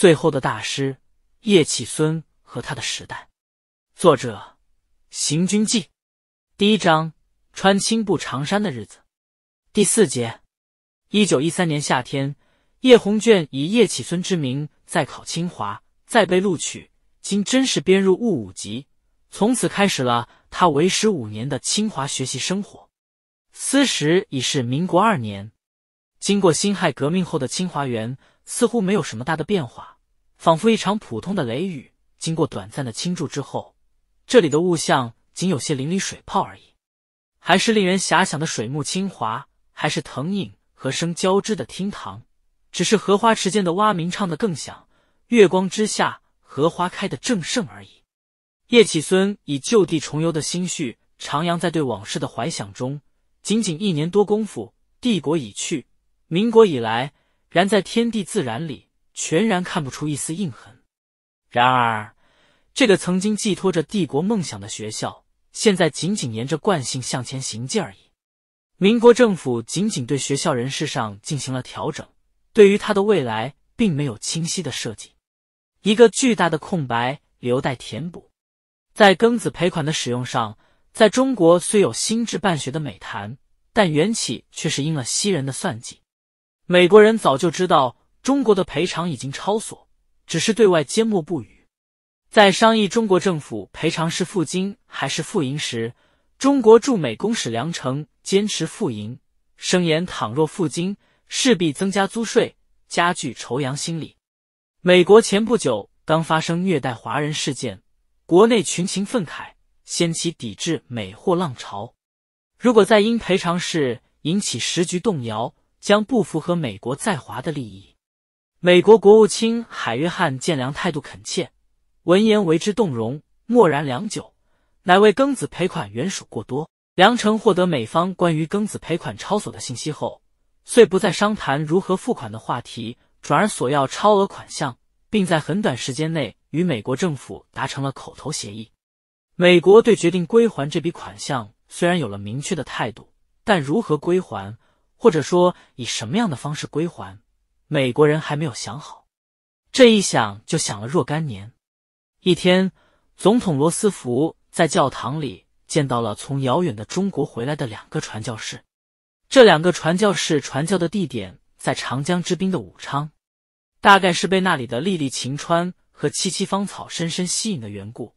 最后的大师叶启孙和他的时代，作者：行军记，第一章：穿青布长衫的日子，第四节：一九一三年夏天，叶红卷以叶启孙之名再考清华，再被录取，经甄试编入物五级，从此开始了他为时五年的清华学习生活。此时已是民国二年，经过辛亥革命后的清华园。似乎没有什么大的变化，仿佛一场普通的雷雨，经过短暂的倾注之后，这里的物象仅有些淋漓水泡而已。还是令人遐想的水木清华，还是藤影和声交织的厅堂，只是荷花池间的蛙鸣唱得更响，月光之下，荷花开得正盛而已。叶启孙以就地重游的心绪，徜徉在对往事的怀想中。仅仅一年多功夫，帝国已去，民国以来。然在天地自然里，全然看不出一丝印痕。然而，这个曾经寄托着帝国梦想的学校，现在仅仅沿着惯性向前行进而已。民国政府仅仅对学校人事上进行了调整，对于它的未来并没有清晰的设计，一个巨大的空白留待填补。在庚子赔款的使用上，在中国虽有新制办学的美谈，但缘起却是因了西人的算计。美国人早就知道中国的赔偿已经超所，只是对外缄默不语。在商议中国政府赔偿是付金还是付银时，中国驻美公使梁诚坚持付银，声言倘若付金，势必增加租税，加剧仇洋心理。美国前不久刚发生虐待华人事件，国内群情愤慨，掀起抵制美货浪潮。如果再因赔偿事引起时局动摇，将不符合美国在华的利益。美国国务卿海约翰见良态度恳切，闻言为之动容，默然良久，乃为庚子赔款原属过多。梁诚获得美方关于庚子赔款超所的信息后，遂不再商谈如何付款的话题，转而索要超额款项，并在很短时间内与美国政府达成了口头协议。美国对决定归还这笔款项虽然有了明确的态度，但如何归还？或者说以什么样的方式归还，美国人还没有想好。这一想就想了若干年。一天，总统罗斯福在教堂里见到了从遥远的中国回来的两个传教士。这两个传教士传教的地点在长江之滨的武昌，大概是被那里的丽丽晴川和萋萋芳草深深吸引的缘故。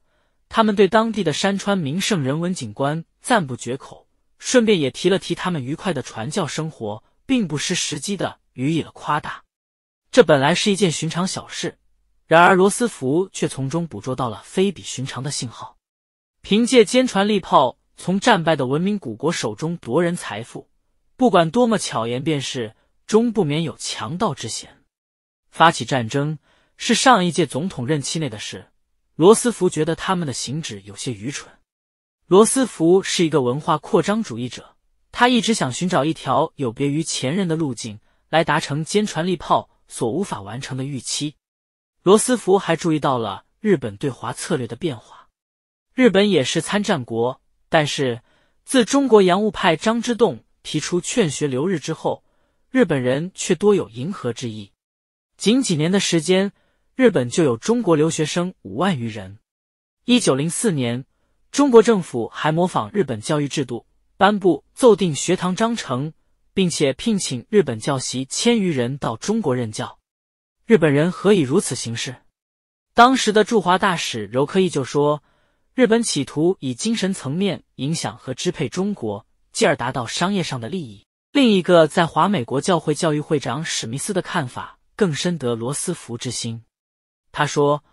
他们对当地的山川名胜、人文景观赞不绝口。顺便也提了提他们愉快的传教生活，并不失时机的予以了夸大。这本来是一件寻常小事，然而罗斯福却从中捕捉到了非比寻常的信号。凭借坚船利炮从战败的文明古国手中夺人财富，不管多么巧言便是，终不免有强盗之嫌。发起战争是上一届总统任期内的事，罗斯福觉得他们的行止有些愚蠢。罗斯福是一个文化扩张主义者，他一直想寻找一条有别于前人的路径，来达成坚船利炮所无法完成的预期。罗斯福还注意到了日本对华策略的变化。日本也是参战国，但是自中国洋务派张之洞提出劝学留日之后，日本人却多有迎合之意。仅几年的时间，日本就有中国留学生五万余人。一九零四年。中国政府还模仿日本教育制度，颁布奏定学堂章程，并且聘请日本教习千余人到中国任教。日本人何以如此行事？当时的驻华大使柔克义就说：“日本企图以精神层面影响和支配中国，继而达到商业上的利益。”另一个在华美国教会教育会长史密斯的看法更深得罗斯福之心。他说：“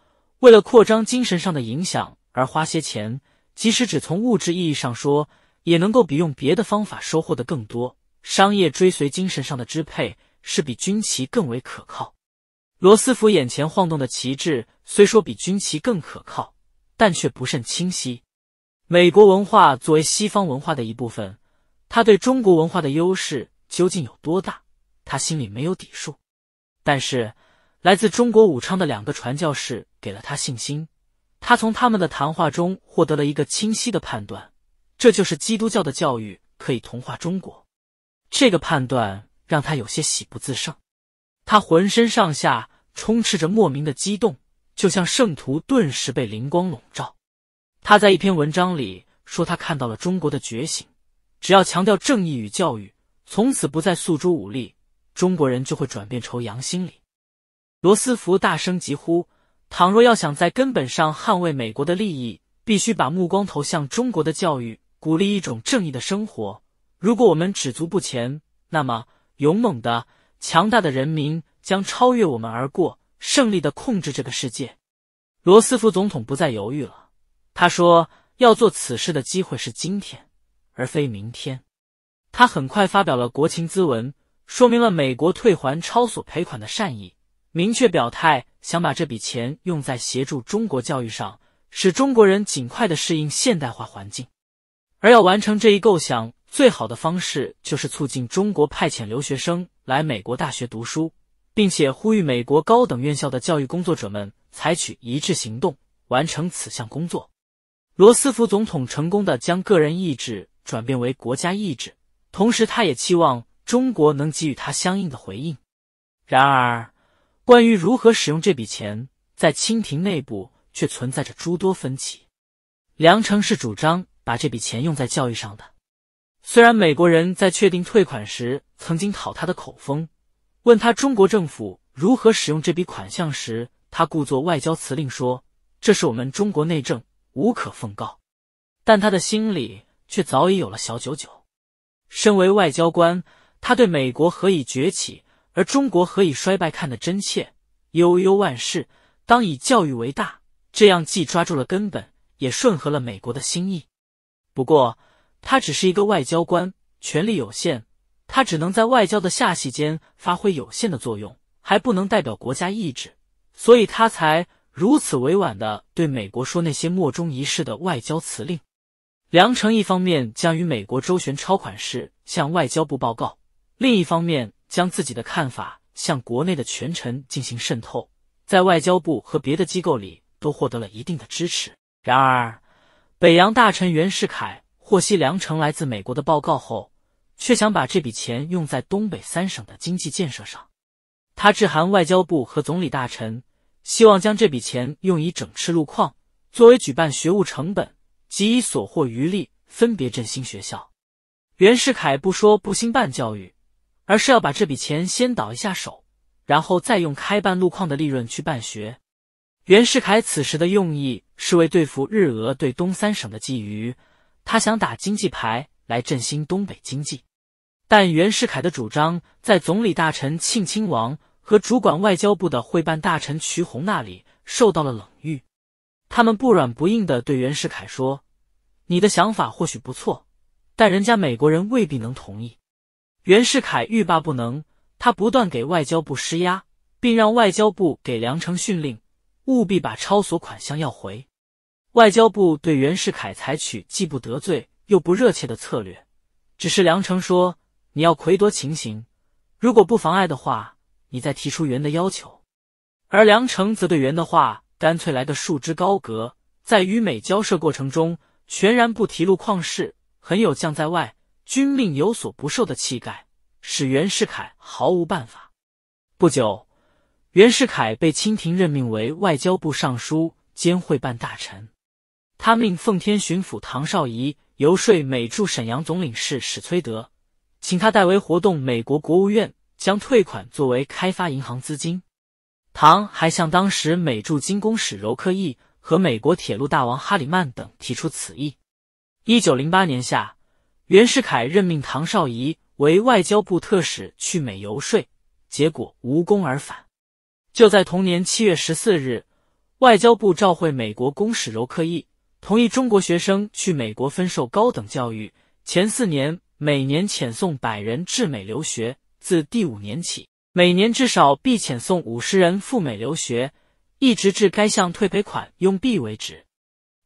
为了扩张精神上的影响而花些钱。”即使只从物质意义上说，也能够比用别的方法收获的更多。商业追随精神上的支配是比军旗更为可靠。罗斯福眼前晃动的旗帜虽说比军旗更可靠，但却不甚清晰。美国文化作为西方文化的一部分，它对中国文化的优势究竟有多大，他心里没有底数。但是来自中国武昌的两个传教士给了他信心。他从他们的谈话中获得了一个清晰的判断，这就是基督教的教育可以同化中国。这个判断让他有些喜不自胜，他浑身上下充斥着莫名的激动，就像圣徒顿时被灵光笼罩。他在一篇文章里说，他看到了中国的觉醒，只要强调正义与教育，从此不再诉诸武力，中国人就会转变成羊心理。罗斯福大声疾呼。倘若要想在根本上捍卫美国的利益，必须把目光投向中国的教育，鼓励一种正义的生活。如果我们止足不前，那么勇猛的、强大的人民将超越我们而过，胜利的控制这个世界。罗斯福总统不再犹豫了，他说：“要做此事的机会是今天，而非明天。”他很快发表了国情咨文，说明了美国退还超索赔款的善意，明确表态。想把这笔钱用在协助中国教育上，使中国人尽快的适应现代化环境。而要完成这一构想，最好的方式就是促进中国派遣留学生来美国大学读书，并且呼吁美国高等院校的教育工作者们采取一致行动，完成此项工作。罗斯福总统成功的将个人意志转变为国家意志，同时他也期望中国能给予他相应的回应。然而。关于如何使用这笔钱，在清廷内部却存在着诸多分歧。梁诚是主张把这笔钱用在教育上的。虽然美国人在确定退款时曾经讨他的口风，问他中国政府如何使用这笔款项时，他故作外交辞令说：“这是我们中国内政，无可奉告。”但他的心里却早已有了小九九。身为外交官，他对美国何以崛起？而中国何以衰败看得真切？悠悠万事，当以教育为大。这样既抓住了根本，也顺合了美国的心意。不过，他只是一个外交官，权力有限，他只能在外交的下隙间发挥有限的作用，还不能代表国家意志。所以他才如此委婉的对美国说那些莫衷一是的外交辞令。梁诚一方面将与美国周旋超款事向外交部报告，另一方面。将自己的看法向国内的权臣进行渗透，在外交部和别的机构里都获得了一定的支持。然而，北洋大臣袁世凯获悉梁诚来自美国的报告后，却想把这笔钱用在东北三省的经济建设上。他致函外交部和总理大臣，希望将这笔钱用以整治路况，作为举办学务成本，及以所获余利分别振兴学校。袁世凯不说不兴办教育。而是要把这笔钱先倒一下手，然后再用开办路况的利润去办学。袁世凯此时的用意是为对付日俄对东三省的觊觎，他想打经济牌来振兴东北经济。但袁世凯的主张在总理大臣庆亲王和主管外交部的会办大臣瞿鸿那里受到了冷遇。他们不软不硬的对袁世凯说：“你的想法或许不错，但人家美国人未必能同意。”袁世凯欲罢不能，他不断给外交部施压，并让外交部给梁诚训令，务必把超所款项要回。外交部对袁世凯采取既不得罪又不热切的策略，只是梁诚说：“你要魁夺情形，如果不妨碍的话，你再提出袁的要求。”而梁诚则对袁的话干脆来个束之高阁，在与美交涉过程中全然不提路况事，很有将在外。君命有所不受的气概，使袁世凯毫无办法。不久，袁世凯被清廷任命为外交部尚书兼会办大臣。他命奉天巡抚唐绍仪游说美驻沈阳总领事史崔德，请他代为活动美国国务院，将退款作为开发银行资金。唐还向当时美驻京公使柔克义和美国铁路大王哈里曼等提出此意。一九零八年夏。袁世凯任命唐绍仪为外交部特使去美游说，结果无功而返。就在同年七月十四日，外交部召会美国公使柔克义，同意中国学生去美国分受高等教育。前四年每年遣送百人至美留学，自第五年起每年至少必遣送五十人赴美留学，一直至该项退赔款用毕为止。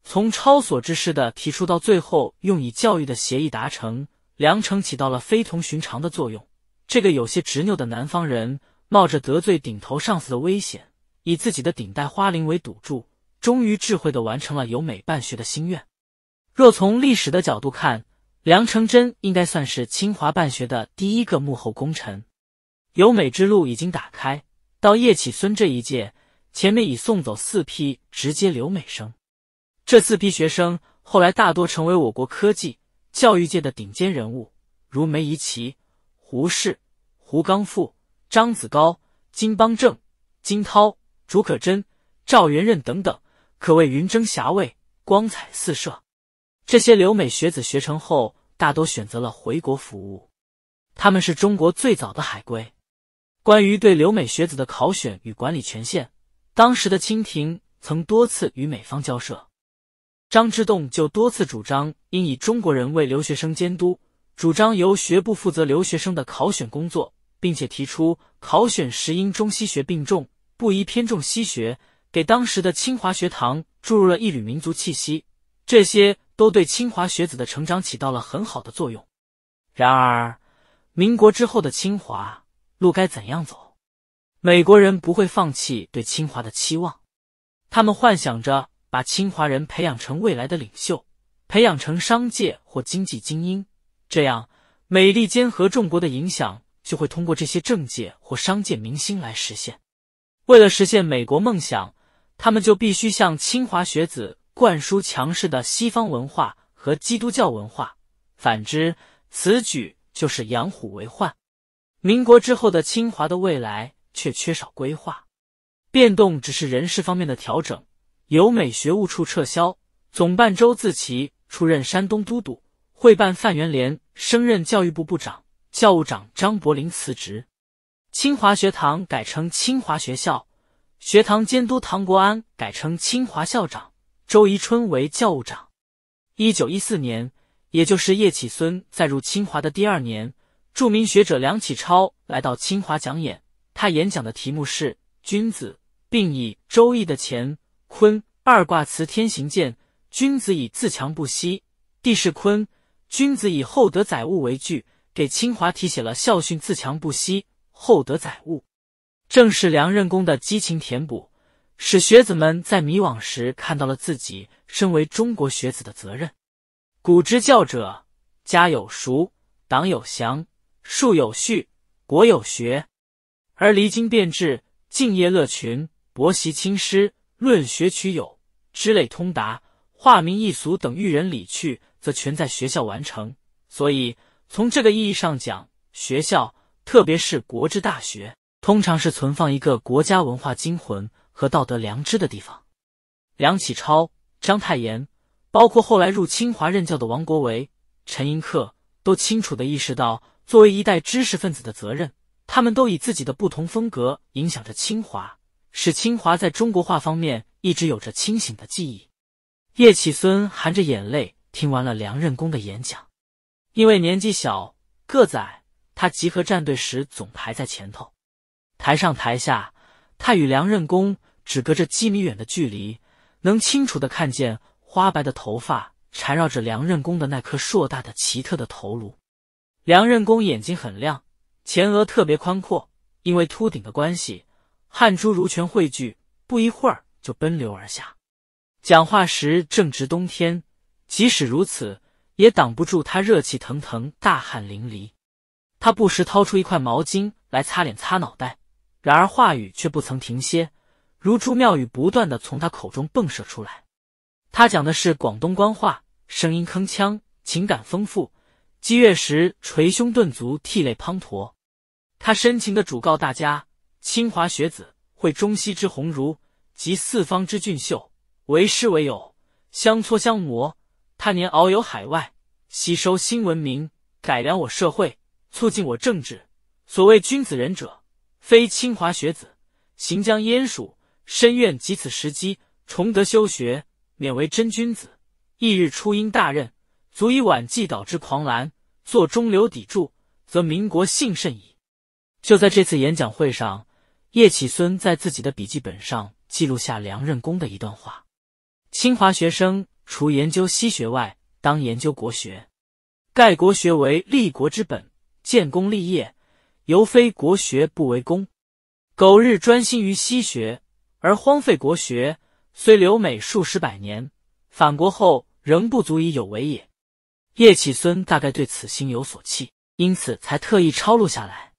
从超所之事的提出到最后用以教育的协议达成，梁诚起到了非同寻常的作用。这个有些执拗的南方人，冒着得罪顶头上司的危险，以自己的顶戴花翎为赌注，终于智慧的完成了由美办学的心愿。若从历史的角度看，梁成真应该算是清华办学的第一个幕后功臣。由美之路已经打开，到叶启孙这一届，前面已送走四批直接留美生。这四批学生后来大多成为我国科技、教育界的顶尖人物，如梅贻琦、胡适、胡刚富、张子高、金邦正、金涛、竺可桢、赵元任等等，可谓云蒸霞蔚，光彩四射。这些留美学子学成后，大多选择了回国服务，他们是中国最早的海归。关于对留美学子的考选与管理权限，当时的清廷曾多次与美方交涉。张之洞就多次主张应以中国人为留学生监督，主张由学部负责留学生的考选工作，并且提出考选时应中西学并重，不宜偏重西学，给当时的清华学堂注入了一缕民族气息。这些都对清华学子的成长起到了很好的作用。然而，民国之后的清华路该怎样走？美国人不会放弃对清华的期望，他们幻想着。把清华人培养成未来的领袖，培养成商界或经济精英，这样美利坚合众国的影响就会通过这些政界或商界明星来实现。为了实现美国梦想，他们就必须向清华学子灌输强势的西方文化和基督教文化。反之，此举就是养虎为患。民国之后的清华的未来却缺少规划，变动只是人事方面的调整。由美学务处撤销，总办周自齐出任山东都督，会办范元濂升任教育部部长，教务长张伯苓辞职。清华学堂改称清华学校，学堂监督唐国安改称清华校长，周宜春为教务长。一九一四年，也就是叶企孙再入清华的第二年，著名学者梁启超来到清华讲演，他演讲的题目是《君子》，并以《周易》的钱。坤二卦辞：天行健，君子以自强不息；地势坤，君子以厚德载物。为据给清华题写了校训：自强不息，厚德载物。正是梁任公的激情填补，使学子们在迷惘时看到了自己身为中国学子的责任。古之教者，家有熟，党有详，术有序，国有学。而离经变质，敬业乐群，博习亲师。论学取友之类通达化名易俗等育人理趣，则全在学校完成。所以，从这个意义上讲，学校，特别是国之大学，通常是存放一个国家文化精魂和道德良知的地方。梁启超、章太炎，包括后来入清华任教的王国维、陈寅恪，都清楚的意识到，作为一代知识分子的责任，他们都以自己的不同风格影响着清华。使清华在中国画方面一直有着清醒的记忆。叶启孙含着眼泪听完了梁任公的演讲，因为年纪小、个子矮，他集合站队时总排在前头。台上台下，他与梁任公只隔着几米远的距离，能清楚的看见花白的头发缠绕着梁任公的那颗硕大的、奇特的头颅。梁任公眼睛很亮，前额特别宽阔，因为秃顶的关系。汗珠如泉汇聚，不一会儿就奔流而下。讲话时正值冬天，即使如此，也挡不住他热气腾腾、大汗淋漓。他不时掏出一块毛巾来擦脸、擦脑袋，然而话语却不曾停歇，如珠妙语不断的从他口中迸射出来。他讲的是广东官话，声音铿锵，情感丰富。激越时捶胸顿足，涕泪滂沱。他深情的主告大家。清华学子，会中西之鸿儒，集四方之俊秀，为师为友，相磋相磨。他年遨游海外，吸收新文明，改良我社会，促进我政治。所谓君子仁者，非清华学子，行将焉属，深愿及此时机，崇德修学，勉为真君子。翌日出英大任，足以挽既倒之狂澜，做中流砥柱，则民国幸甚矣。就在这次演讲会上。叶启孙在自己的笔记本上记录下梁任公的一段话：“清华学生除研究西学外，当研究国学。盖国学为立国之本，建功立业，犹非国学不为功。苟日专心于西学而荒废国学，虽留美数十百年，返国后仍不足以有为也。”叶启孙大概对此心有所弃，因此才特意抄录下来。